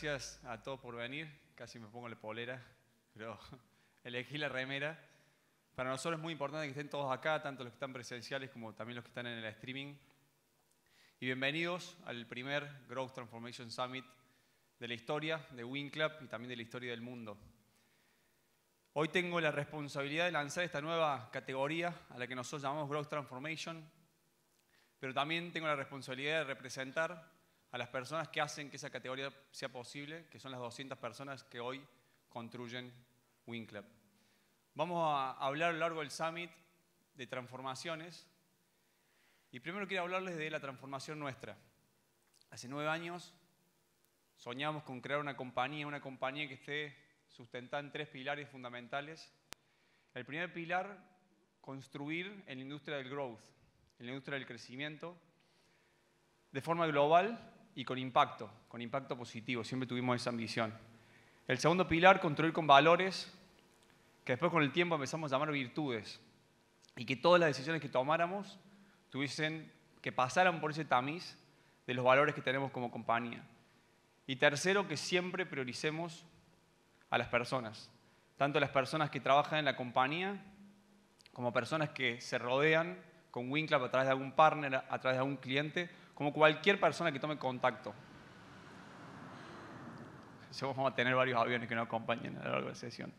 gracias a todos por venir. Casi me pongo la polera, pero elegí la remera. Para nosotros es muy importante que estén todos acá, tanto los que están presenciales como también los que están en el streaming. Y bienvenidos al primer Growth Transformation Summit de la historia de WinClub y también de la historia del mundo. Hoy tengo la responsabilidad de lanzar esta nueva categoría a la que nosotros llamamos Growth Transformation, pero también tengo la responsabilidad de representar a las personas que hacen que esa categoría sea posible, que son las 200 personas que hoy construyen WinClub. Vamos a hablar a lo largo del Summit de transformaciones y primero quiero hablarles de la transformación nuestra. Hace nueve años soñamos con crear una compañía, una compañía que esté sustentada en tres pilares fundamentales. El primer pilar, construir en la industria del growth, en la industria del crecimiento, de forma global y con impacto, con impacto positivo. Siempre tuvimos esa ambición. El segundo pilar, construir con valores, que después con el tiempo empezamos a llamar virtudes. Y que todas las decisiones que tomáramos tuviesen, que pasaran por ese tamiz de los valores que tenemos como compañía. Y tercero, que siempre prioricemos a las personas, tanto las personas que trabajan en la compañía como personas que se rodean con WinClub a través de algún partner, a través de algún cliente como cualquier persona que tome contacto. vamos a tener varios aviones que nos acompañen a lo largo la sesión.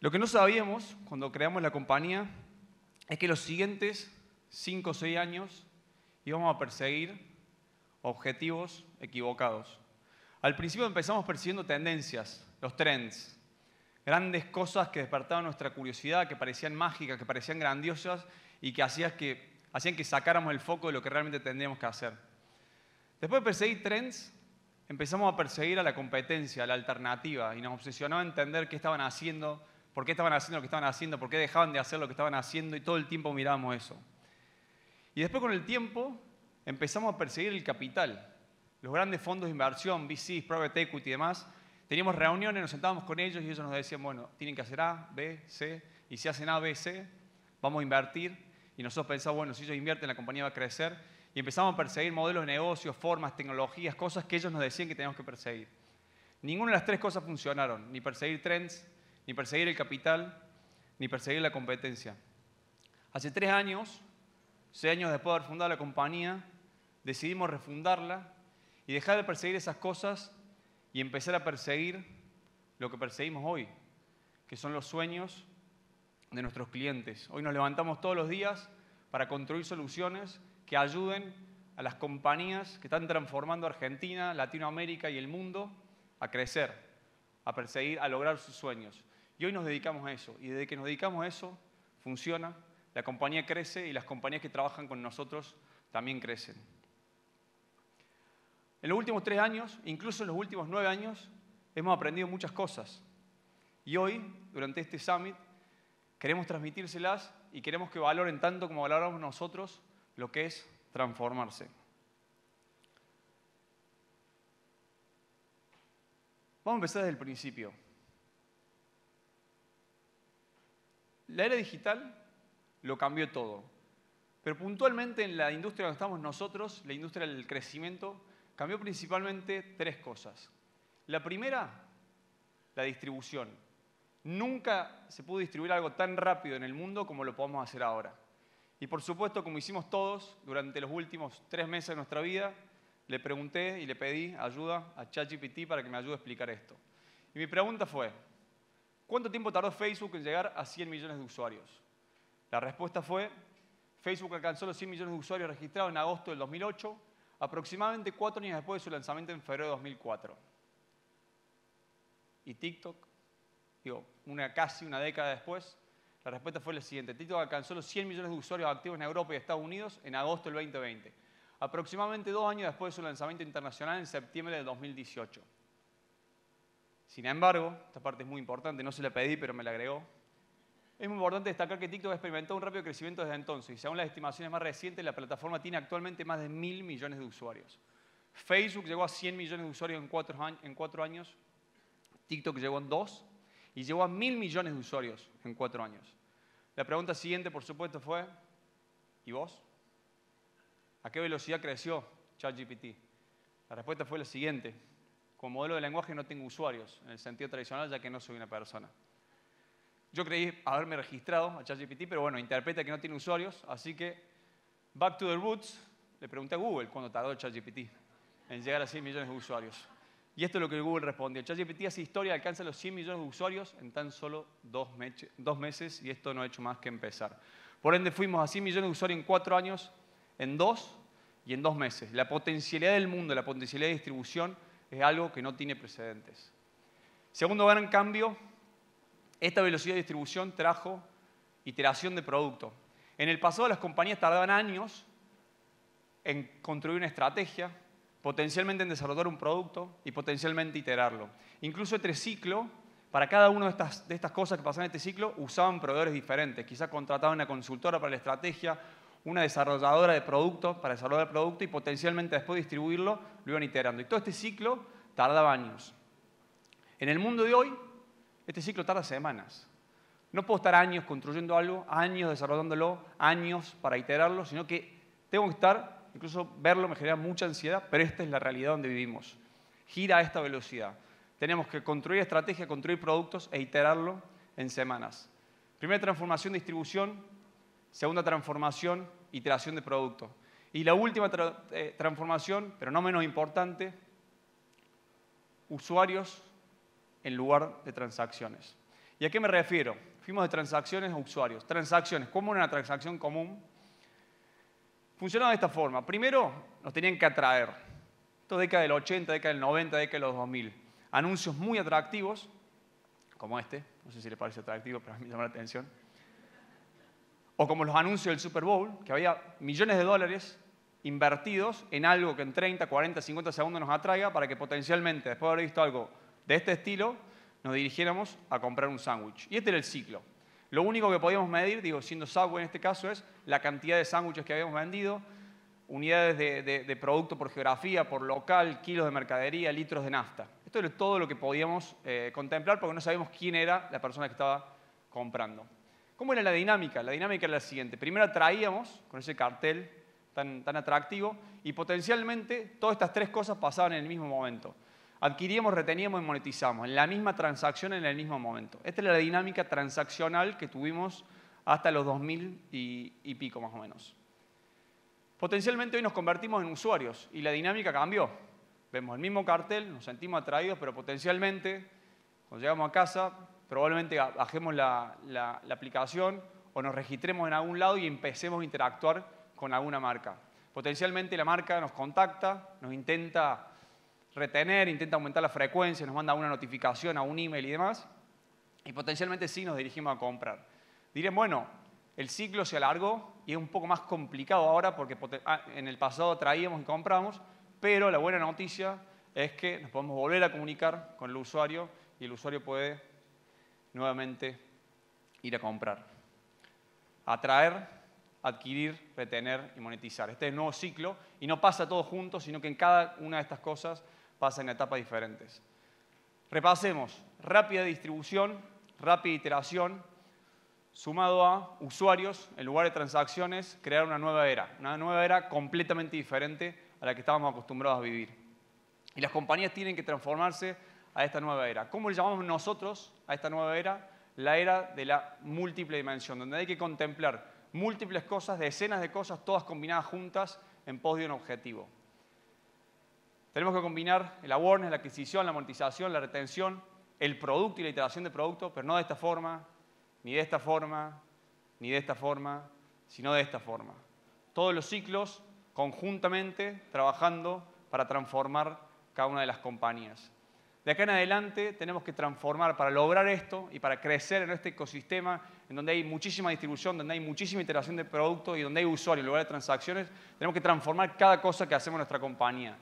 Lo que no sabíamos cuando creamos la compañía es que los siguientes 5 o 6 años íbamos a perseguir objetivos equivocados. Al principio empezamos persiguiendo tendencias, los trends, grandes cosas que despertaban nuestra curiosidad, que parecían mágicas, que parecían grandiosas y que hacías que hacían que sacáramos el foco de lo que realmente tendríamos que hacer. Después de perseguir trends, empezamos a perseguir a la competencia, a la alternativa, y nos obsesionaba entender qué estaban haciendo, por qué estaban haciendo lo que estaban haciendo, por qué dejaban de hacer lo que estaban haciendo, y todo el tiempo mirábamos eso. Y después con el tiempo empezamos a perseguir el capital, los grandes fondos de inversión, VCs, private equity y demás. Teníamos reuniones, nos sentábamos con ellos y ellos nos decían, bueno, tienen que hacer A, B, C, y si hacen A, B, C, vamos a invertir y nosotros pensamos, bueno, si ellos invierten, la compañía va a crecer. Y empezamos a perseguir modelos de negocios, formas, tecnologías, cosas que ellos nos decían que teníamos que perseguir. Ninguna de las tres cosas funcionaron, ni perseguir trends, ni perseguir el capital, ni perseguir la competencia. Hace tres años, seis años después de haber fundado la compañía, decidimos refundarla y dejar de perseguir esas cosas y empezar a perseguir lo que perseguimos hoy, que son los sueños de nuestros clientes. Hoy nos levantamos todos los días para construir soluciones que ayuden a las compañías que están transformando Argentina, Latinoamérica y el mundo a crecer, a perseguir, a lograr sus sueños. Y hoy nos dedicamos a eso. Y desde que nos dedicamos a eso, funciona, la compañía crece y las compañías que trabajan con nosotros también crecen. En los últimos tres años, incluso en los últimos nueve años, hemos aprendido muchas cosas. Y hoy, durante este summit, queremos transmitírselas y queremos que valoren tanto como valoramos nosotros lo que es transformarse. Vamos a empezar desde el principio. La era digital lo cambió todo. Pero puntualmente en la industria donde estamos nosotros, la industria del crecimiento, cambió principalmente tres cosas. La primera, la distribución. Nunca se pudo distribuir algo tan rápido en el mundo como lo podemos hacer ahora. Y por supuesto, como hicimos todos durante los últimos tres meses de nuestra vida, le pregunté y le pedí ayuda a ChatGPT para que me ayude a explicar esto. Y mi pregunta fue, ¿cuánto tiempo tardó Facebook en llegar a 100 millones de usuarios? La respuesta fue, Facebook alcanzó los 100 millones de usuarios registrados en agosto del 2008, aproximadamente cuatro años después de su lanzamiento en febrero de 2004. Y TikTok, digo, una, casi una década después, la respuesta fue la siguiente. TikTok alcanzó los 100 millones de usuarios activos en Europa y Estados Unidos en agosto del 2020, aproximadamente dos años después de su lanzamiento internacional en septiembre del 2018. Sin embargo, esta parte es muy importante, no se la pedí, pero me la agregó. Es muy importante destacar que TikTok experimentó un rápido crecimiento desde entonces y según las estimaciones más recientes, la plataforma tiene actualmente más de mil millones de usuarios. Facebook llegó a 100 millones de usuarios en cuatro, años, TikTok llegó en dos y llegó a mil millones de usuarios en cuatro años. La pregunta siguiente, por supuesto, fue, ¿y vos? ¿A qué velocidad creció ChatGPT? La respuesta fue la siguiente. Como modelo de lenguaje no tengo usuarios, en el sentido tradicional, ya que no soy una persona. Yo creí haberme registrado a ChatGPT, pero bueno, interpreta que no tiene usuarios, así que back to the roots, le pregunté a Google cuándo tardó ChatGPT en llegar a 100 millones de usuarios. Y esto es lo que Google respondió. ChatGPT hace historia, alcanza los 100 millones de usuarios en tan solo dos, dos meses y esto no ha hecho más que empezar. Por ende, fuimos a 100 millones de usuarios en cuatro años, en dos y en dos meses. La potencialidad del mundo, la potencialidad de distribución es algo que no tiene precedentes. Segundo gran cambio, esta velocidad de distribución trajo iteración de producto. En el pasado las compañías tardaban años en construir una estrategia, potencialmente en desarrollar un producto y potencialmente iterarlo. Incluso este ciclo, para cada una de estas, cosas que pasaban en este ciclo, usaban proveedores diferentes. Quizás contrataban una consultora para la estrategia, una desarrolladora de producto para desarrollar el producto y potencialmente después distribuirlo lo iban iterando. Y todo este ciclo tardaba años. En el mundo de hoy, este ciclo tarda semanas. No puedo estar años construyendo algo, años desarrollándolo, años para iterarlo, sino que tengo que estar incluso verlo me genera mucha ansiedad, pero esta es la realidad donde vivimos. Gira a esta velocidad. Tenemos que construir estrategia, construir productos e iterarlo en semanas. Primera transformación, distribución. Segunda transformación, iteración de producto. Y la última eh, transformación, pero no menos importante, usuarios en lugar de transacciones. ¿Y a qué me refiero? Fuimos de transacciones a usuarios. Transacciones, ¿cómo una transacción común? funcionaba de esta forma. Primero, nos tenían que atraer. Esto es década del 80, década del 90, década de los 2000. Anuncios muy atractivos, como este. No sé si le parece atractivo, pero a me llama la atención. O como los anuncios del Super Bowl, que había millones de dólares invertidos en algo que en 30, 40, 50 segundos nos atraiga para que potencialmente, después de haber visto algo de este estilo, nos dirigiéramos a comprar un sándwich. Y este era el ciclo. Lo único que podíamos medir, digo, siendo Subway en este caso, es la cantidad de sándwiches que habíamos vendido, unidades de, producto por geografía, por local, kilos de mercadería, litros de nafta. Esto era todo lo que podíamos eh, contemplar porque no sabíamos quién era la persona que estaba comprando. ¿Cómo era la dinámica? La dinámica era la siguiente. Primero traíamos con ese cartel tan atractivo y potencialmente todas estas tres cosas pasaban en el mismo momento. Adquiríamos, reteníamos y monetizamos en la misma transacción en el mismo momento. Esta es la dinámica transaccional que tuvimos hasta los 2000 y, pico más o menos. Potencialmente hoy nos convertimos en usuarios y la dinámica cambió. Vemos el mismo cartel, nos sentimos atraídos, pero potencialmente cuando llegamos a casa probablemente bajemos la, la aplicación o nos registremos en algún lado y empecemos a interactuar con alguna marca. Potencialmente la marca nos contacta, nos intenta retener, intenta aumentar la frecuencia, nos manda una notificación a un email y demás, y potencialmente sí nos dirigimos a comprar. Diré, bueno, el ciclo se alargó y es un poco más complicado ahora porque ah, en el pasado traíamos y compramos, pero la buena noticia es que nos podemos volver a comunicar con el usuario y el usuario puede nuevamente ir a comprar. Atraer, adquirir, retener y monetizar. Este es el nuevo ciclo y no pasa todo junto, sino que en cada una de estas cosas pasan en etapas diferentes. Repasemos, rápida distribución, rápida iteración, sumado a usuarios, en lugar de transacciones, crear una nueva era, una nueva era completamente diferente a la que estábamos acostumbrados a vivir. Y las compañías tienen que transformarse a esta nueva era. ¿Cómo le llamamos nosotros a esta nueva era? La era de la múltiple dimensión, donde hay que contemplar múltiples cosas, decenas de cosas, todas combinadas juntas en pos de un objetivo. Tenemos que combinar el awareness, la adquisición, la amortización, la retención, el producto y la iteración de producto, pero no de esta forma, ni de esta forma, ni de esta forma, sino de esta forma. Todos los ciclos conjuntamente trabajando para transformar cada una de las compañías. De acá en adelante tenemos que transformar para lograr esto y para crecer en este ecosistema en donde hay muchísima distribución, donde hay muchísima iteración de productos y donde hay usuarios en lugar de transacciones. Tenemos que transformar cada cosa que hacemos en nuestra compañía.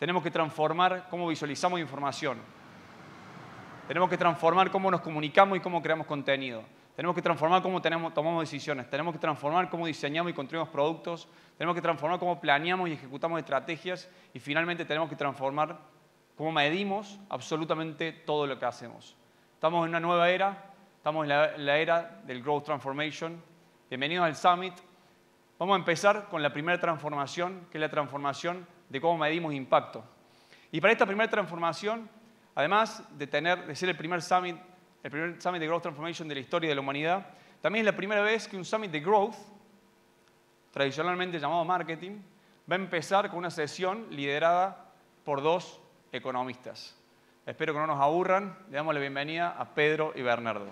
Tenemos que transformar cómo visualizamos información. Tenemos que transformar cómo nos comunicamos y cómo creamos contenido. Tenemos que transformar cómo tomamos decisiones. Tenemos que transformar cómo diseñamos y construimos productos. Tenemos que transformar cómo planeamos y ejecutamos estrategias. Y finalmente tenemos que transformar cómo medimos absolutamente todo lo que hacemos. Estamos en una nueva era. Estamos en la era del Growth Transformation. Bienvenidos al Summit. Vamos a empezar con la primera transformación, que es la transformación de cómo medimos impacto. Y para esta primera transformación, además de, tener, de ser el primer summit, el primer summit de Growth Transformation de la historia de la humanidad, también es la primera vez que un summit de growth, tradicionalmente llamado marketing, va a empezar con una sesión liderada por dos economistas. Espero que no nos aburran. Le damos la bienvenida a Pedro y Bernardo.